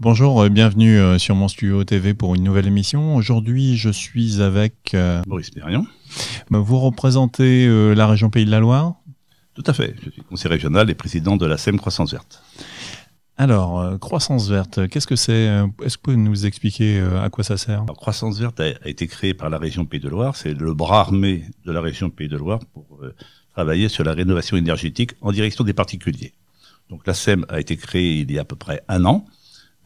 Bonjour, euh, bienvenue euh, sur mon studio TV pour une nouvelle émission. Aujourd'hui, je suis avec euh, Boris bah, Vous représentez la région Pays de la Loire Tout à fait, je suis conseiller régional et président de la SEM Croissance Verte. Alors, croissance verte, qu'est-ce que c'est Est-ce que vous pouvez nous expliquer à quoi ça sert Croissance verte a, été créée par la région Pays de Loire, c'est le bras armé de la région Pays de Loire pour travailler sur la rénovation énergétique en direction des particuliers. Donc la SEM a été créée il y a à peu près un an.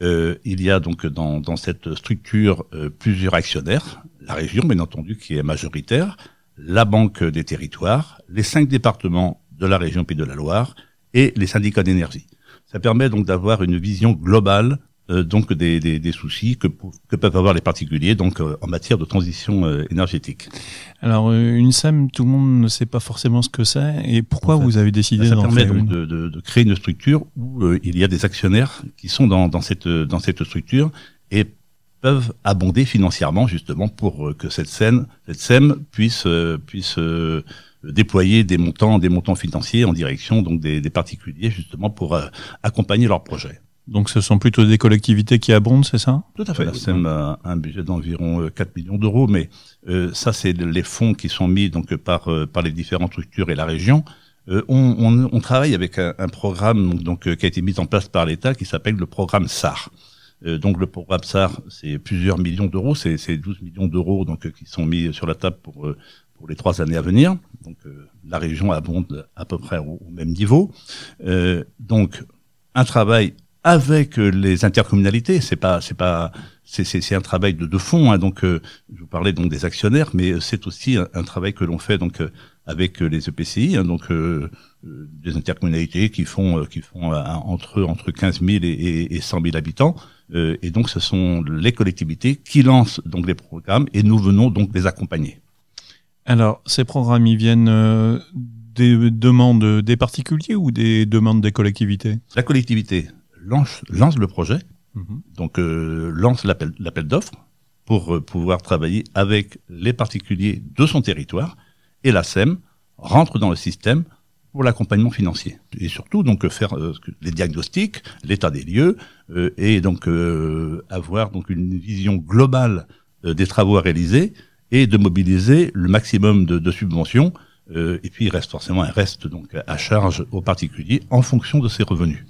Euh, il y a donc dans, cette structure euh, plusieurs actionnaires, la région bien entendu qui est majoritaire, la Banque des territoires, les cinq départements de la région Pays de la Loire et les syndicats d'énergie. Ça permet donc d'avoir une vision globale euh, donc des, soucis que, peuvent avoir les particuliers donc euh, en matière de transition euh, énergétique. Alors une SEM, tout le monde ne sait pas forcément ce que c'est et pourquoi vous avez décidé ça de, créer une structure où il y a des actionnaires qui sont dans, cette, dans cette structure et peuvent abonder financièrement justement pour que cette, scène, cette SEM puisse, puisse déployer des montants, des montants financiers en direction donc des, des particuliers justement pour accompagner leurs projets. Donc ce sont plutôt des collectivités qui abondent, c'est ça Tout à fait. La SEM a un budget d'environ 4 euh, millions d'euros, mais euh, ça c'est les fonds qui sont mis donc euh, par par les différentes structures et la région. on, on, travaille avec un, programme donc qui a été mis en place par l'État qui s'appelle le programme SAR. donc le programme SAR, c'est plusieurs millions d'euros, c'est 12 millions d'euros donc qui sont mis sur la table pour pour les trois années à venir. Donc la région abonde à peu près au, au même niveau. donc un travail avec euh, les intercommunalités. C'est pas, c'est pas, c'est un travail de, de fond. Hein, donc, euh, je vous parlais donc des actionnaires, mais euh, c'est aussi un, travail que l'on fait donc avec les EPCI, hein, donc des intercommunalités qui font qui font entre entre 15 000 et, et, 100 000 habitants. et donc, ce sont les collectivités qui lancent donc les programmes et nous venons donc les accompagner. Alors, ces programmes, ils viennent des demandes des particuliers ou des demandes des collectivités La collectivité lance, lance le projet, mhm. donc euh, lance l'appel d'offres pour euh, pouvoir travailler avec les particuliers de son territoire et la SEM rentre dans le système pour l'accompagnement financier et surtout donc euh, faire les diagnostics, l'état des lieux et donc avoir donc une vision globale des travaux à réaliser et de mobiliser le maximum de, subventions et puis il reste forcément un reste donc à charge aux particuliers en fonction de ses revenus.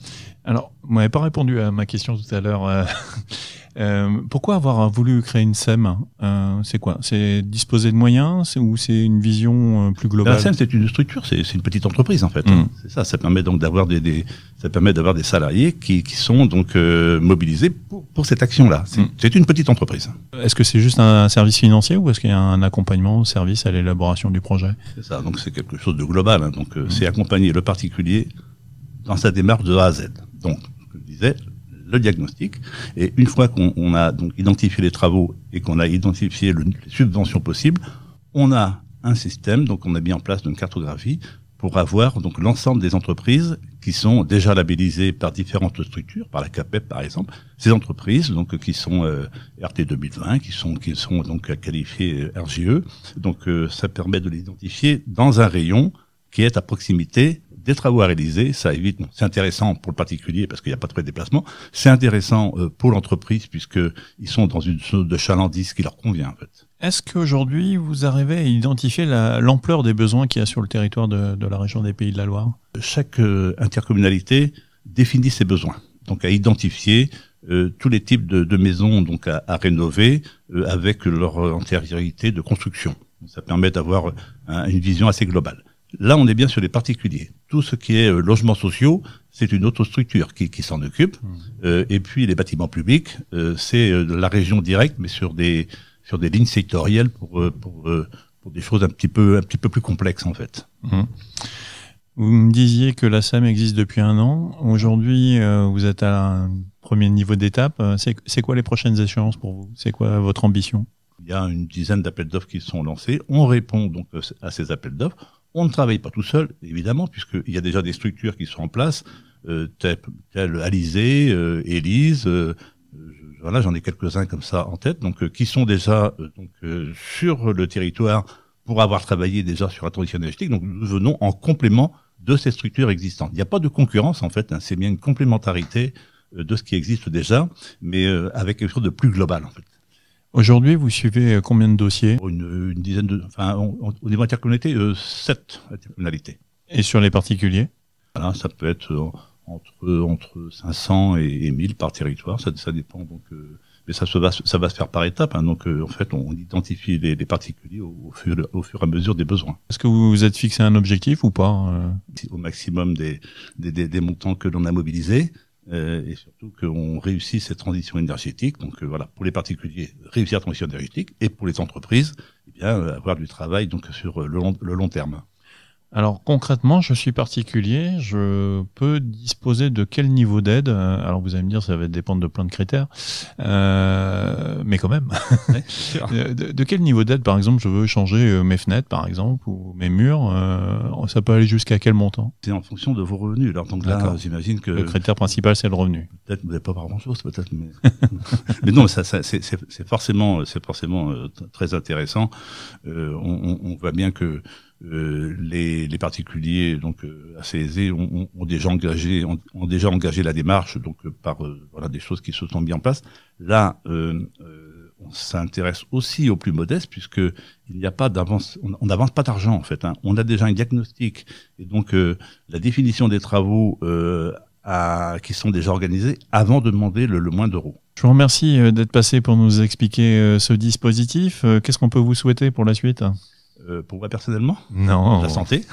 Alors, vous n'avez pas répondu à ma question tout à l'heure. Euh, euh, pourquoi avoir voulu créer une SEM euh, C'est quoi C'est disposer de moyens ou c'est une vision plus globale La SEM, c'est une structure, c'est une petite entreprise en fait. Hein. Mmh. C'est ça, ça permet donc d'avoir des, ça permet d'avoir des salariés qui, qui sont donc mobilisés pour, cette action-là. Mmh. C'est une petite entreprise. Est-ce que c'est juste un service financier ou est-ce qu'il y a un accompagnement au service à l'élaboration du projet C'est ça, donc c'est quelque chose de global. Hein. donc mmh. c'est accompagner le particulier dans sa démarche de A à Z. Donc, je disais, le diagnostic. Et une fois qu'on a donc identifié les travaux et qu'on a identifié les subventions possibles, on a un système, donc on a mis en place une cartographie pour avoir donc l'ensemble des entreprises qui sont déjà labellisées par différentes structures, par la CAPEP par exemple, ces entreprises donc qui sont euh, RT 2020, qui sont qui sont donc qualifiées euh, RGE, donc euh, ça permet de les identifier dans un rayon qui est à proximité des travaux à réaliser, ça évite, c'est intéressant pour le particulier parce qu'il n'y a pas trop de déplacement, c'est intéressant euh, pour l'entreprise puisque ils sont dans une zone de chalandise qui leur convient en fait. Est-ce qu'aujourd'hui vous arrivez à identifier l'ampleur des besoins qu'il y a sur le territoire de, la région des Pays de la Loire Chaque euh, intercommunalité définit ses besoins, donc à identifier euh, tous les types de, maisons donc à, rénover avec leur antériorité de construction. Ça permet d'avoir une vision assez globale. Là, on est bien sur les particuliers. Tout ce qui est euh, logements sociaux, c'est une autre structure qui, s'en occupe. Mmh. Euh, et puis les bâtiments publics, euh, c'est la région directe, mais sur des sur des lignes sectorielles pour pour, pour des choses un petit peu un petit peu plus complexes en fait. Mmh. Vous me disiez que la SAM existe depuis un an. Aujourd'hui, vous êtes à un premier niveau d'étape. C'est quoi les prochaines échéances pour vous C'est quoi votre ambition il y a une dizaine d'appels d'offres qui sont lancés. On répond donc à ces appels d'offres. On ne travaille pas tout seul, évidemment, puisqu'il y a déjà des structures qui sont en place, euh, telles, Alizé, euh, Élise, euh, voilà, j'en ai quelques-uns comme ça en tête, donc qui sont déjà donc, sur le territoire pour avoir travaillé déjà sur la transition énergétique. Donc nous venons en complément de ces structures existantes. Il n'y a pas de concurrence en fait, hein, c'est bien une complémentarité de ce qui existe déjà, mais avec quelque chose de plus global en fait. Aujourd'hui, vous suivez euh, combien de dossiers une, une, dizaine de. Enfin, au niveau intercommunalité, euh, sept intercommunalités. Et sur les particuliers Voilà, ça peut être euh, entre, entre 500 et, 1000 par territoire, ça, ça dépend. Donc, euh, mais ça, va, ça va se faire par étapes. Hein. donc, en fait, on identifie les, particuliers au, fur, au fur et à mesure des besoins. Est-ce que vous vous êtes fixé un objectif ou pas Au maximum des, des, des, des montants que l'on a mobilisés. Euh, et surtout qu'on réussisse cette transition énergétique. Donc euh, voilà, pour les particuliers, réussir la transition énergétique, et pour les entreprises, eh bien euh, avoir du travail donc sur le long terme. Alors concrètement, je suis particulier, je peux disposer de quel niveau d'aide euh, Alors vous allez me dire, ça va dépendre de plein de critères, euh, mais quand même. Euh, de, quel niveau d'aide, par exemple, je veux changer euh, mes fenêtres, par exemple, ou mes murs Ça peut aller jusqu'à quel montant C'est en fonction de vos revenus. Alors donc là, j'imagine que le critère principal, c'est le revenu. Peut-être vous n'avez pas par grand-chose, peut-être, mais... non, ça, ça c'est forcément, c'est forcément très intéressant. On, on, on voit bien que euh, les, particuliers donc euh, assez aisés ont, déjà engagé ont, déjà engagé la démarche donc euh, par des choses qui se sont mises en place. Là, on s'intéresse aussi aux plus modestes puisque il n'y a pas d'avance, on n'avance pas d'argent en fait. Hein. On a déjà un diagnostic et donc la définition des travaux à, qui sont déjà organisés avant de demander le, le moins d'euros. Je vous remercie d'être passé pour nous expliquer ce dispositif. Qu'est-ce qu'on peut vous souhaiter pour la suite euh, pour moi personnellement, non. la santé,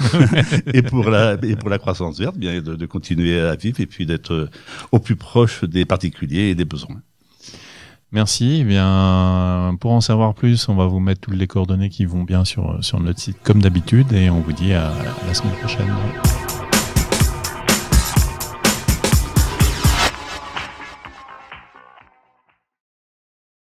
et pour la et pour la croissance verte, bien de, continuer à vivre et puis d'être au plus proche des particuliers et des besoins. Merci. Eh bien, pour en savoir plus, on va vous mettre toutes les coordonnées qui vont bien sur, sur notre site comme d'habitude et on vous dit à la semaine prochaine.